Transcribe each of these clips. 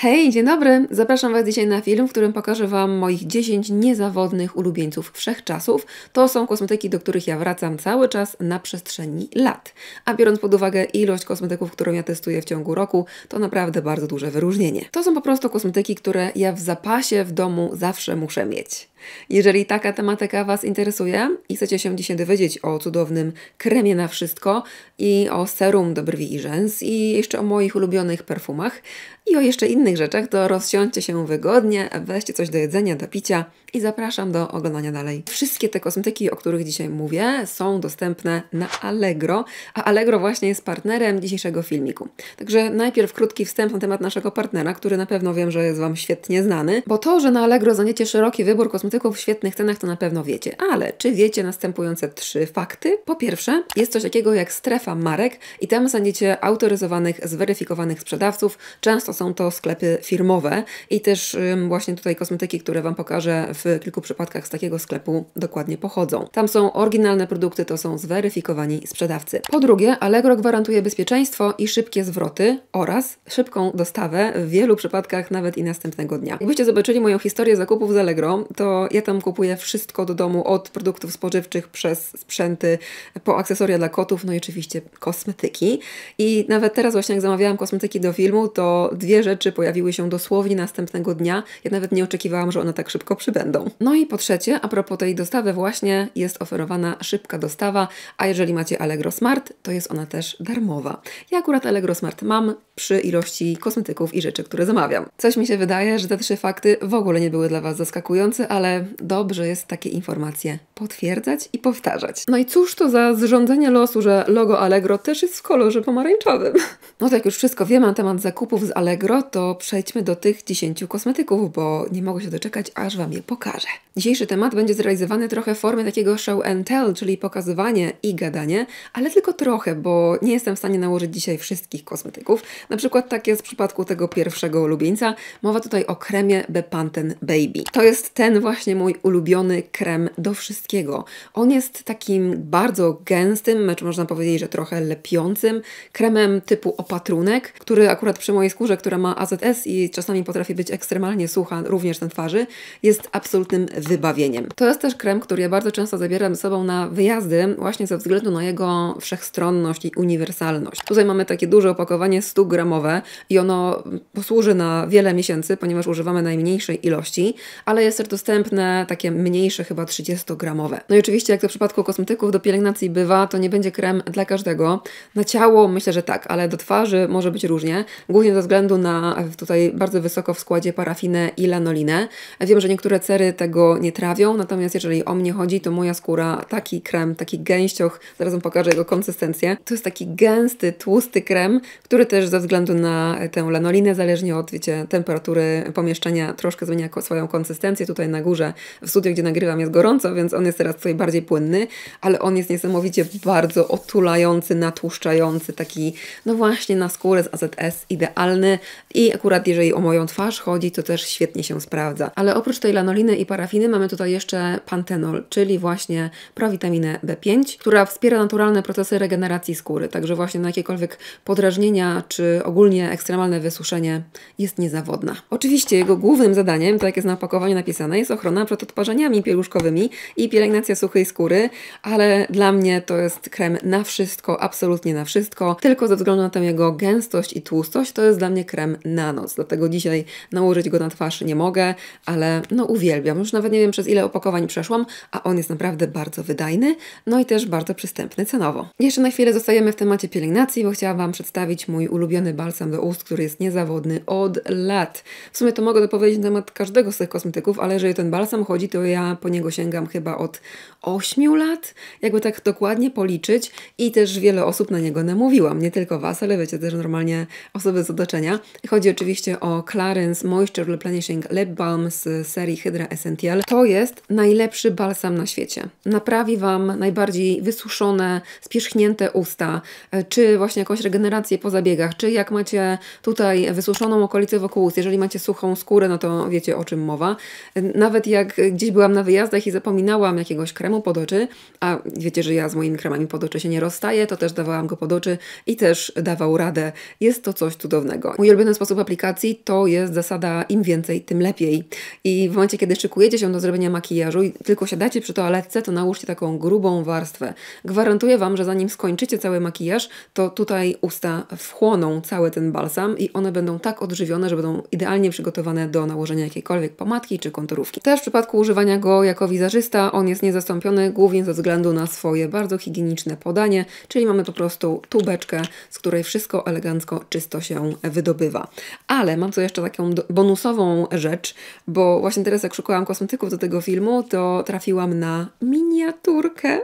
Hej, dzień dobry! Zapraszam Was dzisiaj na film, w którym pokażę Wam moich 10 niezawodnych ulubieńców wszechczasów. To są kosmetyki, do których ja wracam cały czas na przestrzeni lat. A biorąc pod uwagę ilość kosmetyków, którą ja testuję w ciągu roku, to naprawdę bardzo duże wyróżnienie. To są po prostu kosmetyki, które ja w zapasie w domu zawsze muszę mieć. Jeżeli taka tematyka Was interesuje i chcecie się dzisiaj dowiedzieć o cudownym kremie na wszystko i o serum do brwi i rzęs i jeszcze o moich ulubionych perfumach i o jeszcze innych rzeczach, to rozsiądźcie się wygodnie, weźcie coś do jedzenia, do picia, i zapraszam do oglądania dalej. Wszystkie te kosmetyki, o których dzisiaj mówię, są dostępne na Allegro, a Allegro właśnie jest partnerem dzisiejszego filmiku. Także najpierw krótki wstęp na temat naszego partnera, który na pewno wiem, że jest Wam świetnie znany, bo to, że na Allegro znajdziecie szeroki wybór kosmetyków w świetnych cenach, to na pewno wiecie. Ale czy wiecie następujące trzy fakty? Po pierwsze, jest coś takiego jak strefa marek i tam znajdziecie autoryzowanych, zweryfikowanych sprzedawców. Często są to sklepy firmowe i też ym, właśnie tutaj kosmetyki, które Wam pokażę w kilku przypadkach z takiego sklepu dokładnie pochodzą. Tam są oryginalne produkty, to są zweryfikowani sprzedawcy. Po drugie, Allegro gwarantuje bezpieczeństwo i szybkie zwroty oraz szybką dostawę, w wielu przypadkach nawet i następnego dnia. Jakbyście zobaczyli moją historię zakupów z Allegro, to ja tam kupuję wszystko do domu, od produktów spożywczych przez sprzęty, po akcesoria dla kotów, no i oczywiście kosmetyki. I nawet teraz właśnie jak zamawiałam kosmetyki do filmu, to dwie rzeczy pojawiły się dosłownie następnego dnia. Ja nawet nie oczekiwałam, że one tak szybko przybędą będą. No i po trzecie, a propos tej dostawy właśnie jest oferowana szybka dostawa, a jeżeli macie Allegro Smart, to jest ona też darmowa. Ja akurat Allegro Smart mam przy ilości kosmetyków i rzeczy, które zamawiam. Coś mi się wydaje, że te trzy fakty w ogóle nie były dla Was zaskakujące, ale dobrze jest takie informacje potwierdzać i powtarzać. No i cóż to za zrządzenie losu, że logo Allegro też jest w kolorze pomarańczowym. No tak już wszystko wiem, na temat zakupów z Allegro, to przejdźmy do tych 10 kosmetyków, bo nie mogę się doczekać, aż Wam je pokażę pokażę. Dzisiejszy temat będzie zrealizowany trochę w formie takiego show and tell, czyli pokazywanie i gadanie, ale tylko trochę, bo nie jestem w stanie nałożyć dzisiaj wszystkich kosmetyków. Na przykład tak jest w przypadku tego pierwszego ulubieńca. Mowa tutaj o kremie Bepanthen Baby. To jest ten właśnie mój ulubiony krem do wszystkiego. On jest takim bardzo gęstym, czy można powiedzieć, że trochę lepiącym kremem typu opatrunek, który akurat przy mojej skórze, która ma AZS i czasami potrafi być ekstremalnie sucha również na twarzy, jest absolutnie absolutnym wybawieniem. To jest też krem, który ja bardzo często zabieram ze sobą na wyjazdy, właśnie ze względu na jego wszechstronność i uniwersalność. Tutaj mamy takie duże opakowanie 100-gramowe i ono posłuży na wiele miesięcy, ponieważ używamy najmniejszej ilości, ale jest też dostępne takie mniejsze, chyba 30-gramowe. No i oczywiście, jak to w przypadku kosmetyków do pielęgnacji bywa, to nie będzie krem dla każdego. Na ciało myślę, że tak, ale do twarzy może być różnie, głównie ze względu na tutaj bardzo wysoko w składzie parafinę i lanolinę. Wiem, że niektóre cery tego nie trawią, natomiast jeżeli o mnie chodzi, to moja skóra, taki krem, taki gęścioch, zaraz Wam pokażę jego konsystencję, to jest taki gęsty, tłusty krem, który też ze względu na tę lanolinę, zależnie od wiecie, temperatury pomieszczenia, troszkę zmienia swoją konsystencję. Tutaj na górze w studiu, gdzie nagrywam jest gorąco, więc on jest teraz tutaj bardziej płynny, ale on jest niesamowicie bardzo otulający, natłuszczający, taki no właśnie na skórę z AZS idealny i akurat jeżeli o moją twarz chodzi, to też świetnie się sprawdza. Ale oprócz tej lanoliny witaminy i parafiny mamy tutaj jeszcze pantenol, czyli właśnie prowitaminę B5, która wspiera naturalne procesy regeneracji skóry, także właśnie na jakiekolwiek podrażnienia czy ogólnie ekstremalne wysuszenie jest niezawodna. Oczywiście jego głównym zadaniem, tak jak jest na opakowaniu napisane, jest ochrona przed odparzeniami pieluszkowymi i pielęgnacja suchej skóry, ale dla mnie to jest krem na wszystko, absolutnie na wszystko, tylko ze względu na tę jego gęstość i tłustość, to jest dla mnie krem na noc, dlatego dzisiaj nałożyć go na twarz nie mogę, ale no uwielbiam uwielbiam. Już nawet nie wiem przez ile opakowań przeszłam, a on jest naprawdę bardzo wydajny, no i też bardzo przystępny cenowo. Jeszcze na chwilę zostajemy w temacie pielęgnacji, bo chciałam Wam przedstawić mój ulubiony balsam do ust, który jest niezawodny od lat. W sumie to mogę dopowiedzieć na temat każdego z tych kosmetyków, ale jeżeli ten balsam chodzi, to ja po niego sięgam chyba od 8 lat, jakby tak dokładnie policzyć i też wiele osób na niego namówiłam, nie tylko Was, ale wiecie, też normalnie osoby z otoczenia. Chodzi oczywiście o Clarence, Moisture Replenishing Lip Balm z serii Hydra Hydra Essential. To jest najlepszy balsam na świecie. Naprawi Wam najbardziej wysuszone, spierzchnięte usta, e, czy właśnie jakąś regenerację po zabiegach, czy jak macie tutaj wysuszoną okolicę wokół ust, jeżeli macie suchą skórę, no to wiecie o czym mowa. E, nawet jak gdzieś byłam na wyjazdach i zapominałam jakiegoś kremu pod oczy, a wiecie, że ja z moimi kremami pod oczy się nie rozstaję, to też dawałam go pod oczy i też dawał radę. Jest to coś cudownego. Mój ulubiony sposób aplikacji to jest zasada im więcej, tym lepiej. I w momencie, kiedy kiedy szykujecie się do zrobienia makijażu i tylko siadacie przy toaletce, to nałóżcie taką grubą warstwę. Gwarantuję Wam, że zanim skończycie cały makijaż, to tutaj usta wchłoną cały ten balsam i one będą tak odżywione, że będą idealnie przygotowane do nałożenia jakiejkolwiek pomadki czy konturówki. Też w przypadku używania go jako wizerzysta, on jest niezastąpiony głównie ze względu na swoje bardzo higieniczne podanie, czyli mamy po prostu tubeczkę, z której wszystko elegancko, czysto się wydobywa. Ale mam tu jeszcze taką bonusową rzecz, bo właśnie teraz jak szukałam kosmetyków do tego filmu, to trafiłam na miniaturkę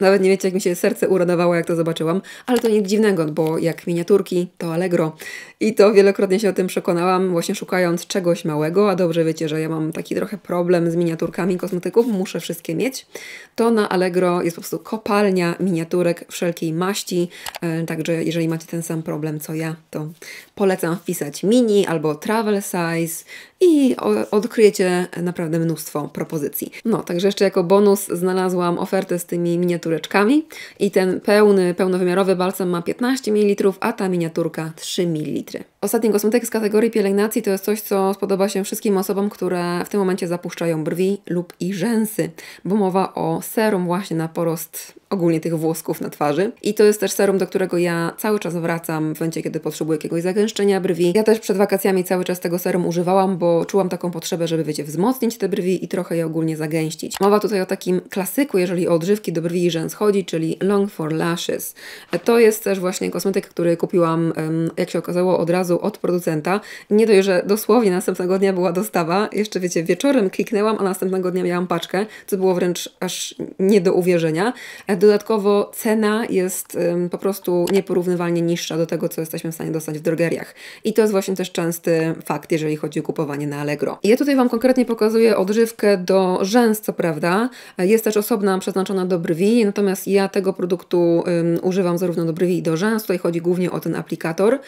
nawet nie wiecie, jak mi się serce uradowało, jak to zobaczyłam, ale to nic dziwnego, bo jak miniaturki, to Allegro. I to wielokrotnie się o tym przekonałam, właśnie szukając czegoś małego, a dobrze wiecie, że ja mam taki trochę problem z miniaturkami kosmetyków, muszę wszystkie mieć. To na Allegro jest po prostu kopalnia miniaturek wszelkiej maści, e, także jeżeli macie ten sam problem co ja, to polecam wpisać mini albo travel size i odkryjecie naprawdę mnóstwo propozycji. No, także jeszcze jako bonus znalazłam ofertę z tymi miniatureczkami i ten pełny, pełnowymiarowy balsam ma 15 ml, a ta miniaturka 3 ml. Ostatni kosmetyk z kategorii pielęgnacji to jest coś, co spodoba się wszystkim osobom, które w tym momencie zapuszczają brwi lub i rzęsy, bo mowa o serum właśnie na porost ogólnie tych włosków na twarzy. I to jest też serum, do którego ja cały czas wracam w momencie, kiedy potrzebuję jakiegoś zagęszczenia brwi. Ja też przed wakacjami cały czas tego serum używałam, bo czułam taką potrzebę, żeby, wiecie, wzmocnić te brwi i trochę je ogólnie zagęścić. Mowa tutaj o takim klasyku, jeżeli o odżywki do brwi i rzęs chodzi, czyli Long for Lashes. To jest też właśnie kosmetyk, który kupiłam, jak się okazało, od razu od producenta. Nie dość, że dosłownie następnego dnia była dostawa, jeszcze wiecie, wieczorem kliknęłam, a następnego dnia miałam paczkę, co było wręcz aż nie do uwierzenia. E, dodatkowo cena jest po prostu nieporównywalnie niższa do tego, co jesteśmy w stanie dostać w drogeriach. I to jest właśnie też częsty fakt, jeżeli chodzi o kupowanie na Allegro. ja tutaj Wam konkretnie pokazuję odżywkę do rzęs, co prawda. E, jest też osobna przeznaczona do brwi, natomiast ja tego produktu używam zarówno do brwi i do rzęs. Tutaj chodzi głównie o ten aplikator.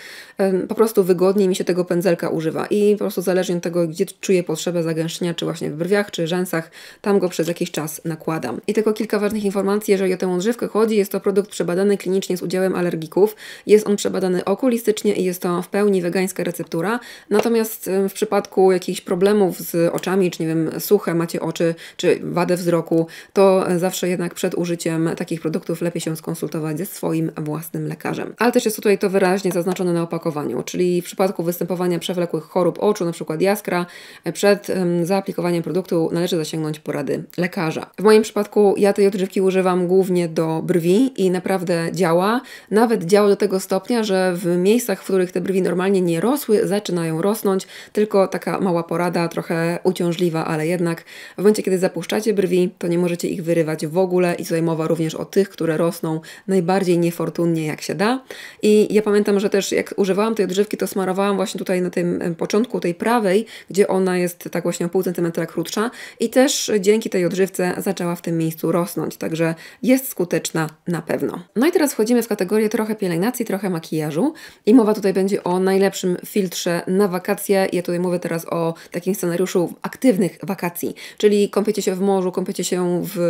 po prostu prostu wygodniej mi się tego pędzelka używa i po prostu zależnie od tego, gdzie czuję potrzebę zagęszczenia, czy właśnie w brwiach, czy rzęsach, tam go przez jakiś czas nakładam. I tylko kilka ważnych informacji, jeżeli o tę odżywkę chodzi, jest to produkt przebadany klinicznie z udziałem alergików, jest on przebadany okulistycznie i jest to w pełni wegańska receptura, natomiast w przypadku jakichś problemów z oczami, czy nie wiem, suche macie oczy, czy wadę wzroku, to e, zawsze jednak przed użyciem takich produktów lepiej się skonsultować ze swoim własnym lekarzem. Ale też jest tutaj to wyraźnie zaznaczone na opakowaniu, czyli czyli w przypadku występowania przewlekłych chorób oczu, np. jaskra, przed zaaplikowaniem produktu należy zasięgnąć porady lekarza. W moim przypadku ja tej odżywki używam głównie do brwi i naprawdę działa. Nawet działa do tego stopnia, że w miejscach, w których te brwi normalnie nie rosły, zaczynają rosnąć. Tylko taka mała porada, trochę uciążliwa, ale jednak w momencie, kiedy zapuszczacie brwi, to nie możecie ich wyrywać w ogóle i tutaj mowa również o tych, które rosną najbardziej niefortunnie jak się da. I ja pamiętam, że też jak używałam tej odżywki, to smarowałam właśnie tutaj na tym początku, tej prawej, gdzie ona jest tak właśnie o pół centymetra krótsza i też dzięki tej odżywce zaczęła w tym miejscu rosnąć, także jest skuteczna na pewno. No i teraz wchodzimy w kategorię trochę pielęgnacji, trochę makijażu i mowa tutaj będzie o najlepszym filtrze na wakacje. Ja tutaj mówię teraz o takim scenariuszu aktywnych wakacji, czyli kąpiecie się w morzu, kąpiecie się w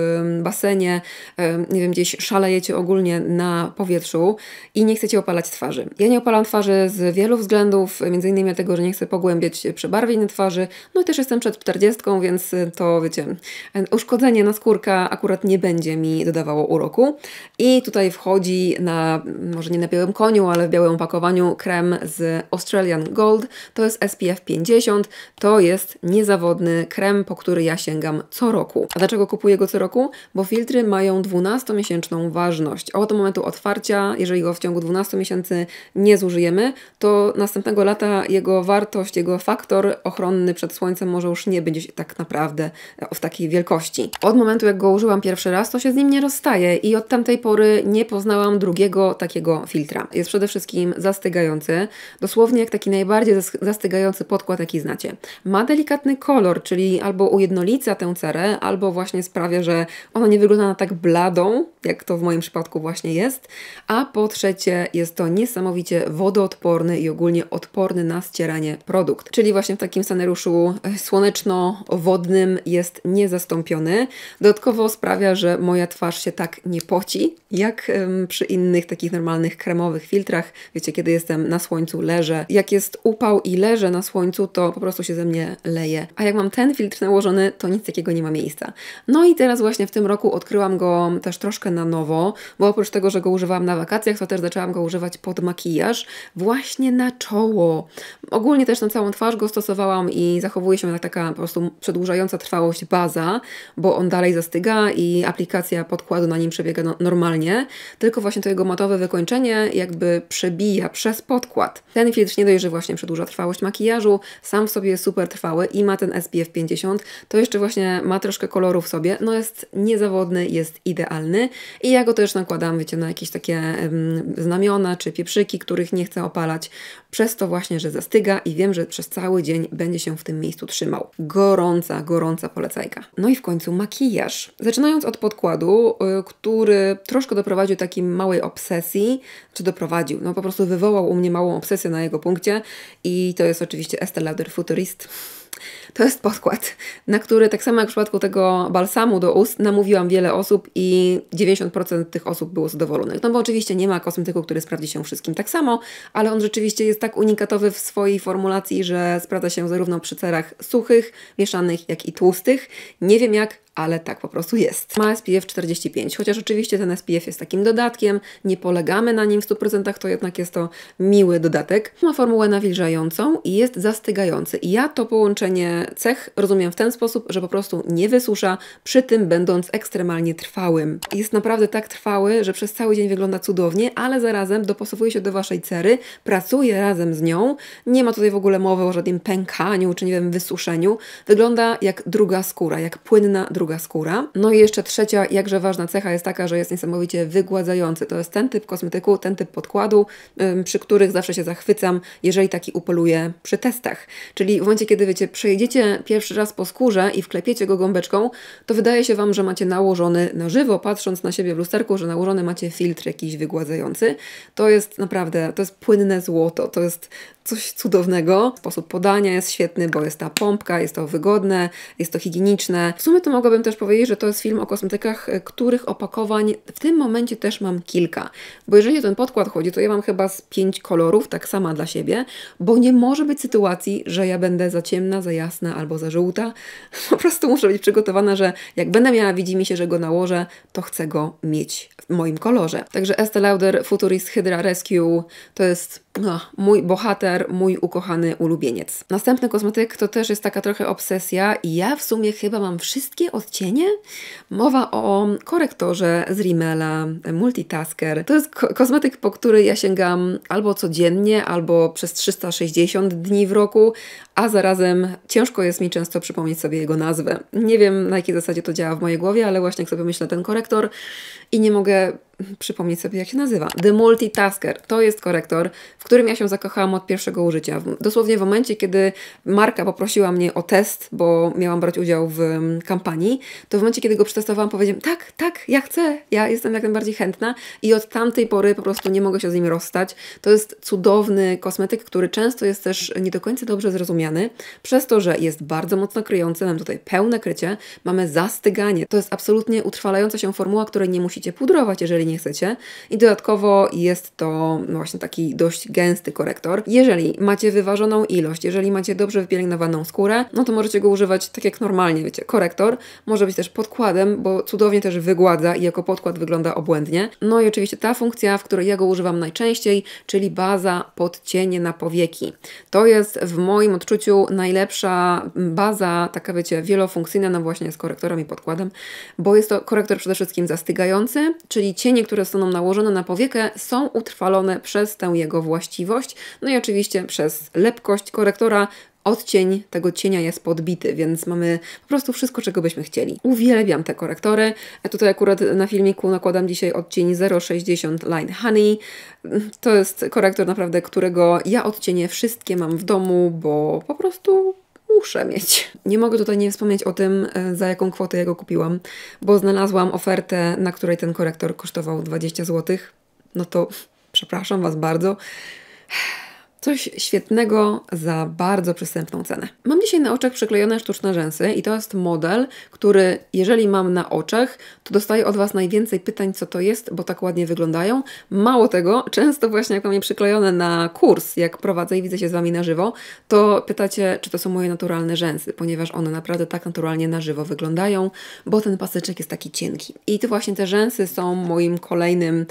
basenie, nie wiem, gdzieś szalejecie ogólnie na powietrzu i nie chcecie opalać twarzy. Ja nie opalam twarzy z wielu wielu względów, między innymi tego, że nie chcę pogłębiać przebarwień na twarzy, no i też jestem przed 40, więc to wiecie, uszkodzenie na skórka akurat nie będzie mi dodawało uroku. I tutaj wchodzi na, może nie na białym koniu, ale w białym opakowaniu krem z Australian Gold, to jest SPF 50, to jest niezawodny krem, po który ja sięgam co roku. A dlaczego kupuję go co roku? Bo filtry mają 12-miesięczną ważność. Od momentu otwarcia, jeżeli go w ciągu 12 miesięcy nie zużyjemy, to następnego lata jego wartość, jego faktor ochronny przed słońcem może już nie będzie tak naprawdę w e, takiej wielkości. Od momentu, jak go użyłam pierwszy raz, to się z nim nie rozstaje i od tamtej pory nie poznałam drugiego takiego filtra. Jest przede wszystkim zastygający, dosłownie jak taki najbardziej zastygający podkład, jaki znacie. Ma delikatny kolor, czyli albo ujednolica tę cerę, albo właśnie sprawia, że ona nie wygląda na tak bladą, jak to w moim przypadku właśnie jest, a po trzecie jest to niesamowicie wodoodporny i ogólnie odporny na ścieranie produkt. Czyli właśnie w takim scenariuszu e, słoneczno-wodnym jest niezastąpiony. Dodatkowo sprawia, że moja twarz się tak nie poci, jak przy innych takich normalnych kremowych filtrach. Wiecie, kiedy jestem na słońcu, leżę. Jak jest upał i leżę na słońcu, to po prostu się ze mnie leje. A jak mam ten filtr nałożony, to nic takiego nie ma miejsca. No i teraz właśnie w tym roku odkryłam go też troszkę na nowo, bo oprócz tego, że go używałam na wakacjach, to też zaczęłam go używać pod makijaż, właśnie na czoło. Ogólnie też na całą twarz go stosowałam i zachowuje się taka po prostu przedłużająca trwałość baza, bo on dalej zastyga i aplikacja podkładu na nim przebiega no normalnie, tylko właśnie to jego matowe wykończenie jakby przebija przez podkład. Ten filtr nie dość, właśnie przedłuża trwałość makijażu, sam w sobie jest super trwały i ma ten SPF 50, to jeszcze właśnie ma troszkę koloru w sobie, no jest niezawodny, jest idealny i ja go też nakładam, wiecie, na jakieś takie um, znamiona czy pieprzyki, których nie chcę opalać, przez to właśnie, że zastyga i wiem, że przez cały dzień będzie się w tym miejscu trzymał. Gorąca, gorąca polecajka. No i w końcu makijaż. Zaczynając od podkładu, y, który troszkę doprowadził takiej małej obsesji, czy doprowadził, no po prostu wywołał u mnie małą obsesję na jego punkcie i to jest oczywiście Estée Lauder Futurist. To jest podkład, na który tak samo jak w przypadku tego balsamu do ust namówiłam wiele osób i 90% tych osób było zadowolonych. No bo oczywiście nie ma kosmetyku, który sprawdzi się wszystkim tak samo, ale on rzeczywiście jest tak unikatowy w swojej formulacji, że sprawdza się zarówno przy cerach suchych, mieszanych, jak i tłustych. Nie wiem jak, ale tak po prostu jest. Ma SPF 45, chociaż oczywiście ten SPF jest takim dodatkiem, nie polegamy na nim w 100%, to jednak jest to miły dodatek. Ma formułę nawilżającą i jest zastygający. I ja to połączenie cech rozumiem w ten sposób, że po prostu nie wysusza, przy tym będąc ekstremalnie trwałym. Jest naprawdę tak trwały, że przez cały dzień wygląda cudownie, ale zarazem dopasowuje się do Waszej cery, pracuje razem z nią, nie ma tutaj w ogóle mowy o żadnym pękaniu czy nie wiem, wysuszeniu. Wygląda jak druga skóra, jak płynna druga skóra. No i jeszcze trzecia, jakże ważna cecha jest taka, że jest niesamowicie wygładzający. To jest ten typ kosmetyku, ten typ podkładu, przy których zawsze się zachwycam, jeżeli taki upoluję przy testach. Czyli w momencie, kiedy wiecie, przejedziecie wejdziecie pierwszy raz po skórze i wklepiecie go gąbeczką, to wydaje się Wam, że macie nałożony na żywo, patrząc na siebie w lusterku, że nałożony macie filtr jakiś wygładzający. To jest naprawdę, to jest płynne złoto, to jest coś cudownego. Sposób podania jest świetny, bo jest ta pompka, jest to wygodne, jest to higieniczne. W sumie to mogłabym też powiedzieć, że to jest film o kosmetykach, e, których opakowań w tym momencie też mam kilka. Bo jeżeli o ten podkład chodzi, to ja mam chyba z pięć kolorów, tak sama dla siebie, bo nie może być sytuacji, że ja będę za ciemna, za jasna albo za żółta. Po prostu muszę być przygotowana, że jak będę miała, widzi mi się, że go nałożę, to chcę go mieć w moim kolorze. Także Estee Lauder Futurist Hydra Rescue to jest no, mój bohater, mój ukochany ulubieniec. Następny kosmetyk to też jest taka trochę obsesja i ja w sumie chyba mam wszystkie odcienie. Mowa o korektorze z Rimmela, multitasker. To jest ko kosmetyk, po który ja sięgam albo codziennie, albo przez 360 dni w roku, a zarazem ciężko jest mi często przypomnieć sobie jego nazwę. Nie wiem na jakiej zasadzie to działa w mojej głowie, ale właśnie jak sobie myślę ten korektor i nie mogę przypomnieć sobie, jak się nazywa. The Multitasker. To jest korektor, w którym ja się zakochałam od pierwszego użycia. Dosłownie w momencie, kiedy marka poprosiła mnie o test, bo miałam brać udział w mm, kampanii, to w momencie, kiedy go przetestowałam, powiedziałam, tak, tak, ja chcę, ja jestem jak najbardziej chętna i od tamtej pory po prostu nie mogę się z nim rozstać. To jest cudowny kosmetyk, który często jest też nie do końca dobrze zrozumiany, przez to, że jest bardzo mocno kryjący, mam tutaj pełne krycie, mamy zastyganie. To jest absolutnie utrwalająca się formuła, której nie musicie pudrować, jeżeli nie nie chcecie. I dodatkowo jest to no właśnie taki dość gęsty korektor. Jeżeli macie wyważoną ilość, jeżeli macie dobrze wypielęgnowaną skórę, no to możecie go używać tak jak normalnie, wiecie, korektor. Może być też podkładem, bo cudownie też wygładza i jako podkład wygląda obłędnie. No i oczywiście ta funkcja, w której ja go używam najczęściej, czyli baza pod cienie na powieki. To jest w moim odczuciu najlepsza baza, taka wiecie, wielofunkcyjna, no właśnie z korektorem i podkładem, bo jest to korektor przede wszystkim zastygający, czyli cień promienie, które zostaną nałożone na powiekę, są utrwalone przez tę jego właściwość, no i oczywiście przez lepkość korektora, odcień tego cienia jest podbity, więc mamy po prostu wszystko, czego byśmy chcieli. Uwielbiam te korektory. E, tutaj akurat na filmiku nakładam dzisiaj odcień 060 Line Honey. To jest korektor naprawdę, którego ja odcienie wszystkie mam w domu, bo po prostu muszę mieć. Nie mogę tutaj nie wspomnieć o tym, e, za jaką kwotę ja go kupiłam, bo znalazłam ofertę, na której ten korektor kosztował 20 zł. No to przepraszam Was bardzo. Coś świetnego za bardzo przystępną cenę. Mam dzisiaj na oczach przyklejone sztuczne rzęsy i to jest model, który jeżeli mam na oczach, to dostaję od Was najwięcej pytań, co to jest, bo tak ładnie wyglądają. Mało tego, często właśnie jak mam je przyklejone na kurs, jak prowadzę i widzę się z Wami na żywo, to pytacie, czy to są moje naturalne rzęsy, ponieważ one naprawdę tak naturalnie na żywo wyglądają, bo ten paseczek jest taki cienki. I to właśnie te rzęsy są moim kolejnym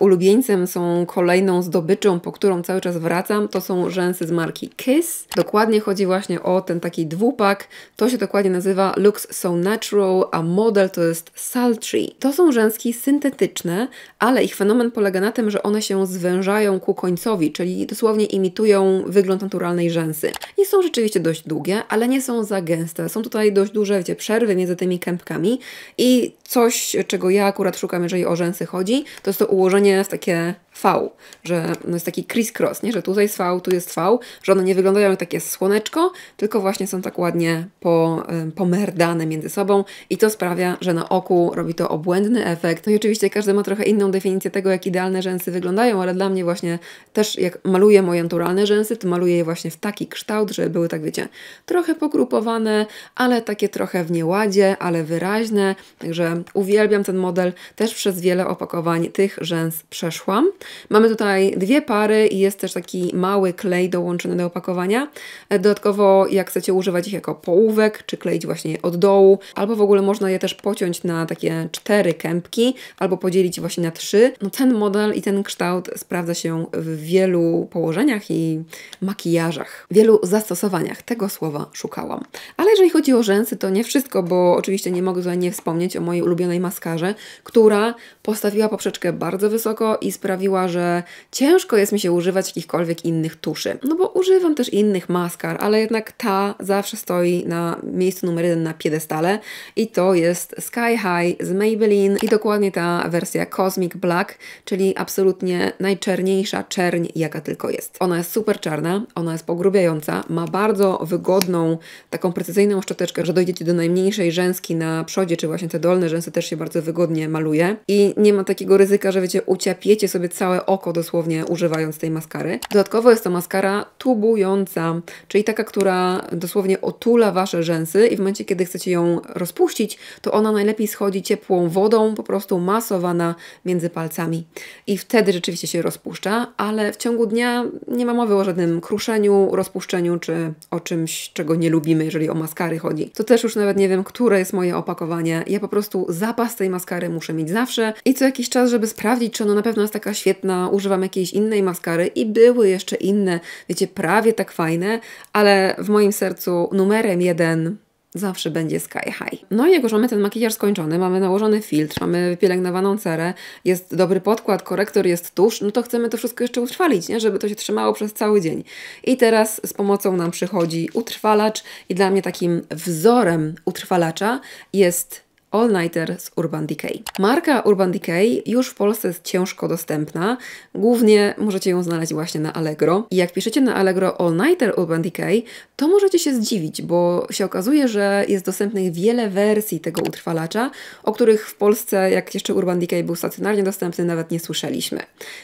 ulubieńcem, są kolejną zdobyczą, po którą cały czas wracam, to są rzęsy z marki Kiss. Dokładnie chodzi właśnie o ten taki dwupak. To się dokładnie nazywa Looks So Natural, a model to jest Sultry. To są rzęski syntetyczne, ale ich fenomen polega na tym, że one się zwężają ku końcowi, czyli dosłownie imitują wygląd naturalnej rzęsy. I są rzeczywiście dość długie, ale nie są za gęste. Są tutaj dość duże, wiecie, przerwy między tymi kępkami i coś, czego ja akurat szukam, jeżeli o rzęsy chodzi, to jest to ułożenie zanurzenie w takie V, że no jest taki criss-cross, nie? że tutaj jest V, tu jest V, że one nie wyglądają jak takie słoneczko, tylko właśnie są tak ładnie po, pomerdane między sobą i to sprawia, że na oku robi to obłędny efekt. No i oczywiście każdy ma trochę inną definicję tego, jak idealne rzęsy wyglądają, ale dla mnie właśnie też jak maluję moje naturalne rzęsy, to maluję je właśnie w taki kształt, że były tak wiecie, trochę pogrupowane, ale takie trochę w nieładzie, ale wyraźne, także uwielbiam ten model, też przez wiele opakowań tych rzęs przeszłam. Mamy tutaj dwie pary i jest też taki mały klej dołączony do opakowania. E, dodatkowo, jak chcecie używać ich jako połówek, czy kleić właśnie od dołu, albo w ogóle można je też pociąć na takie cztery kępki, albo podzielić właśnie na trzy. No ten model i ten kształt sprawdza się w wielu położeniach i makijażach, wielu zastosowaniach. Tego słowa szukałam. Ale jeżeli chodzi o rzęsy, to nie wszystko, bo oczywiście nie mogę tutaj nie wspomnieć o mojej ulubionej maskarze, która postawiła poprzeczkę bardzo wysoko i sprawiła, że ciężko jest mi się używać jakichkolwiek innych tuszy. No bo używam też innych maskar, ale jednak ta zawsze stoi na miejscu numer jeden na piedestale i to jest Sky High z Maybelline i dokładnie ta wersja Cosmic Black, czyli absolutnie najczerniejsza czerń, jaka tylko jest. Ona jest super czarna, ona jest pogrubiająca, ma bardzo wygodną, taką precyzyjną szczoteczkę, że dojdziecie do najmniejszej rzęski na przodzie, czy właśnie te dolne rzęsy też się bardzo wygodnie maluje i nie ma takiego ryzyka, że wiecie, uciapiecie sobie cały całe oko dosłownie używając tej maskary. Dodatkowo jest to maskara tubująca, czyli taka, która dosłownie otula Wasze rzęsy i w momencie, kiedy chcecie ją rozpuścić, to ona najlepiej schodzi ciepłą wodą, po prostu masowana między palcami. I wtedy rzeczywiście się rozpuszcza, ale w ciągu dnia nie ma mowy o żadnym kruszeniu, rozpuszczeniu czy o czymś, czego nie lubimy, jeżeli o maskary chodzi. To też już nawet nie wiem, które jest moje opakowanie. Ja po prostu zapas tej maskary muszę mieć zawsze i co jakiś czas, żeby sprawdzić, czy ona na pewno jest taka świetna, jedna, używam jakiejś innej maskary i były jeszcze inne, wiecie, prawie tak fajne, ale w moim sercu numerem jeden zawsze będzie sky high. No i jak już mamy ten makijaż skończony, mamy nałożony filtr, mamy wypielęgnowaną cerę, jest dobry podkład, korektor, jest tusz, no to chcemy to wszystko jeszcze utrwalić, nie? żeby to się trzymało przez cały dzień. I teraz z pomocą nam przychodzi utrwalacz i dla mnie takim wzorem utrwalacza jest All Nighter z Urban Decay. Marka Urban Decay już w Polsce jest ciężko dostępna. Głównie możecie ją znaleźć właśnie na Allegro. I jak piszecie na Allegro All Nighter Urban Decay, to możecie się zdziwić, bo się okazuje, że jest dostępnych wiele wersji tego utrwalacza, o których w Polsce, jak jeszcze Urban Decay był stacjonarnie dostępny, nawet nie słyszeliśmy.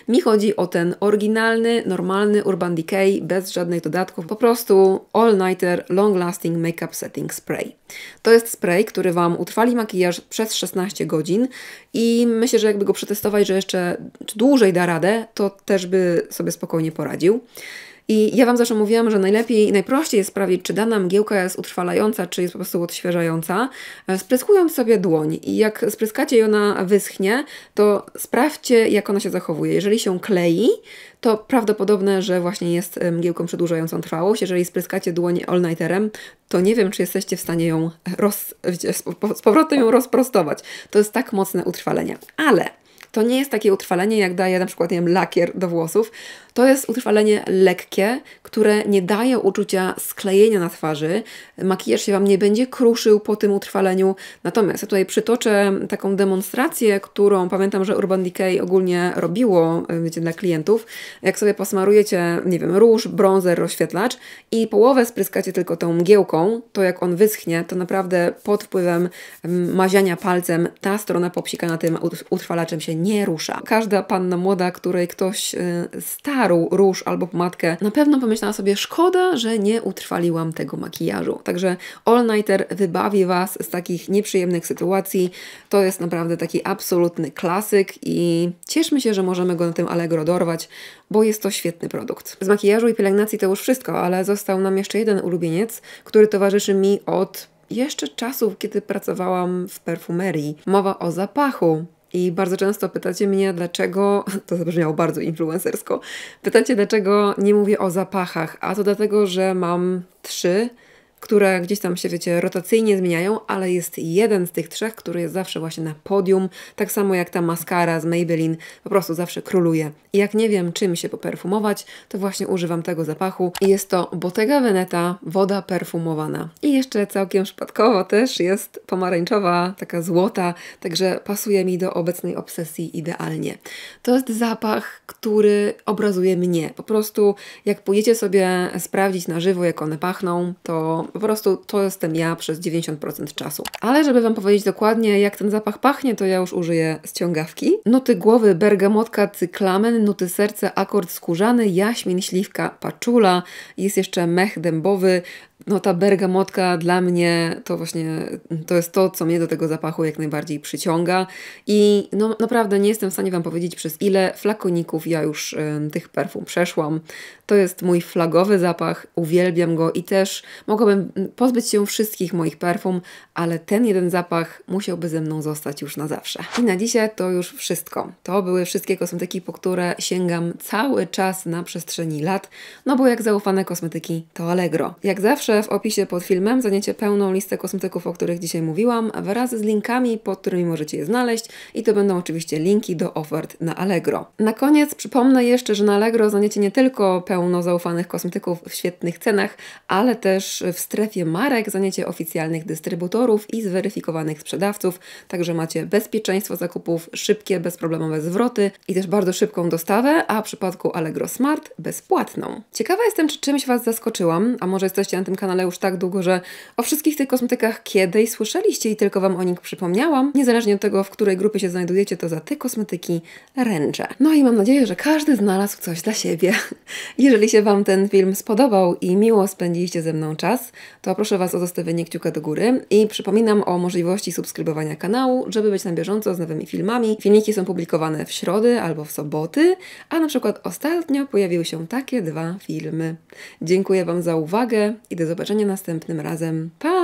Mi chodzi o ten oryginalny, normalny Urban Decay, bez żadnych dodatków, po prostu All Nighter Long Lasting Makeup Setting Spray. To jest spray, który Wam utrwali makijaż makijaż przez 16 godzin i myślę, że jakby go przetestować, że jeszcze dłużej da radę, to też by sobie spokojnie poradził. I ja Wam zawsze mówiłam, że najlepiej i najprościej jest sprawdzić, czy dana mgiełka jest utrwalająca, czy jest po prostu odświeżająca, e, spryskując sobie dłoń. I jak spryskacie i ona wyschnie, to sprawdźcie, jak ona się zachowuje. Jeżeli się klei, to prawdopodobne, że właśnie jest e, mgiełką przedłużającą trwałość. Jeżeli spryskacie dłoń all-nighterem, to nie wiem, czy jesteście w stanie ją roz... z powrotem ją rozprostować. To jest tak mocne utrwalenie. Ale to nie jest takie utrwalenie, jak daje na przykład, nie wiem, lakier do włosów. To jest utrwalenie lekkie, które nie dają uczucia sklejenia na twarzy. Makijaż się Wam nie będzie kruszył po tym utrwaleniu. Natomiast ja tutaj przytoczę taką demonstrację, którą pamiętam, że Urban Decay ogólnie robiło e, wiecie, dla klientów. Jak sobie posmarujecie, nie wiem, róż, bronzer, rozświetlacz i połowę spryskacie tylko tą mgiełką, to jak on wyschnie, to naprawdę pod wpływem mm, maziania palcem ta strona na tym utrwalaczem się nie rusza. Każda panna młoda, której ktoś e, starł róż albo pomadkę, na pewno pomyśli na sobie, szkoda, że nie utrwaliłam tego makijażu. Także All Nighter wybawi Was z takich nieprzyjemnych sytuacji. To jest naprawdę taki absolutny klasyk i cieszmy się, że możemy go na tym Allegro dorwać, bo jest to świetny produkt. Z makijażu i pielęgnacji to już wszystko, ale został nam jeszcze jeden ulubieniec, który towarzyszy mi od jeszcze czasów, kiedy pracowałam w perfumerii. Mowa o zapachu. I bardzo często pytacie mnie, dlaczego, to zabrzmiało bardzo influencersko, pytacie, dlaczego nie mówię o zapachach, a to dlatego, że mam trzy które gdzieś tam się, wiecie, rotacyjnie zmieniają, ale jest jeden z tych trzech, który jest zawsze właśnie na podium, tak samo jak ta maskara z Maybelline, po prostu zawsze króluje. I jak nie wiem, czym się poperfumować, to właśnie używam tego zapachu i jest to Bottega Veneta woda perfumowana. I jeszcze całkiem przypadkowo też jest pomarańczowa, taka złota, także pasuje mi do obecnej obsesji idealnie. To jest zapach, który obrazuje mnie. Po prostu jak pójdziecie sobie sprawdzić na żywo, jak one pachną, to po prostu to jestem ja przez 90% czasu. Ale żeby Wam powiedzieć dokładnie, jak ten zapach pachnie, to ja już użyję ściągawki. Nuty głowy, bergamotka, cyklamen, nuty serca, akord skórzany, jaśmin, śliwka, paczula, jest jeszcze mech dębowy, no ta bergamotka dla mnie to właśnie to jest to, co mnie do tego zapachu jak najbardziej przyciąga i no naprawdę nie jestem w stanie Wam powiedzieć przez ile flakoników ja już y, tych perfum przeszłam. To jest mój flagowy zapach, uwielbiam go i też mogłabym pozbyć się wszystkich moich perfum, ale ten jeden zapach musiałby ze mną zostać już na zawsze. I na dzisiaj to już wszystko. To były wszystkie kosmetyki, po które sięgam cały czas na przestrzeni lat, no bo jak zaufane kosmetyki to Allegro. Jak zawsze zawsze w opisie pod filmem zaniecie pełną listę kosmetyków, o których dzisiaj mówiłam, wraz z linkami, pod którymi możecie je znaleźć i to będą oczywiście linki do ofert na Allegro. Na koniec przypomnę jeszcze, że na Allegro zaniecie nie tylko pełno zaufanych kosmetyków w świetnych cenach, ale też w strefie marek zaniecie oficjalnych dystrybutorów i zweryfikowanych sprzedawców, także macie bezpieczeństwo zakupów, szybkie, bezproblemowe zwroty i też bardzo szybką dostawę, a w przypadku Allegro Smart bezpłatną. Ciekawa jestem, czy czymś Was zaskoczyłam, a może jesteście na tym kanale już tak długo, że o wszystkich tych kosmetykach kiedyś słyszeliście i tylko Wam o nich przypomniałam. Niezależnie od tego, w której grupie się znajdujecie, to za te kosmetyki ręczę. No i mam nadzieję, że każdy znalazł coś dla siebie. Jeżeli się Wam ten film spodobał i miło spędziliście ze mną czas, to proszę Was o zostawienie kciuka do góry i przypominam o możliwości subskrybowania kanału, żeby być na bieżąco z nowymi filmami. Filmiki są publikowane w środy albo w soboty, a na przykład ostatnio pojawiły się takie dwa filmy. Dziękuję Wam za uwagę i do zobaczenia następnym razem. Pa!